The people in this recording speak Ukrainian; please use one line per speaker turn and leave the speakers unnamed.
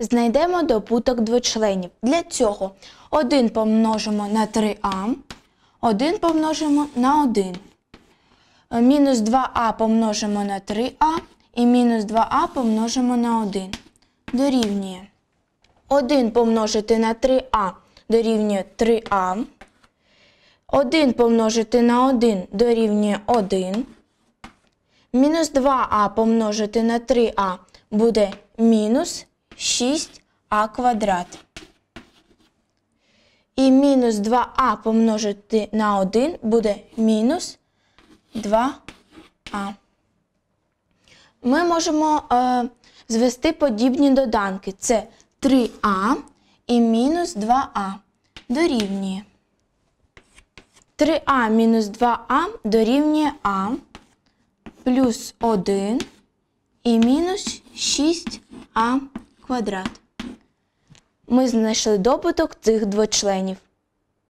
знайдемо добуток двочленів. Для цього 1 помножимо на 3а, 1 помножимо на 1. Мінус 2а помножимо на 3а і мінус 2а помножимо на 1. Дорівнює 1 помножити на 3а дорівнює 3а. 1 помножити на 1 дорівнює 1. Мінус 2а помножити на 3а буде мінус 6а квадрат. І мінус 2а помножити на 1 буде мінус 2а. Ми можемо е, звести подібні доданки. Це 3а і мінус 2а дорівнює. 3а мінус 2а дорівнює а плюс 1 і мінус 6а квадрат. Ми знайшли добуток цих двочленів.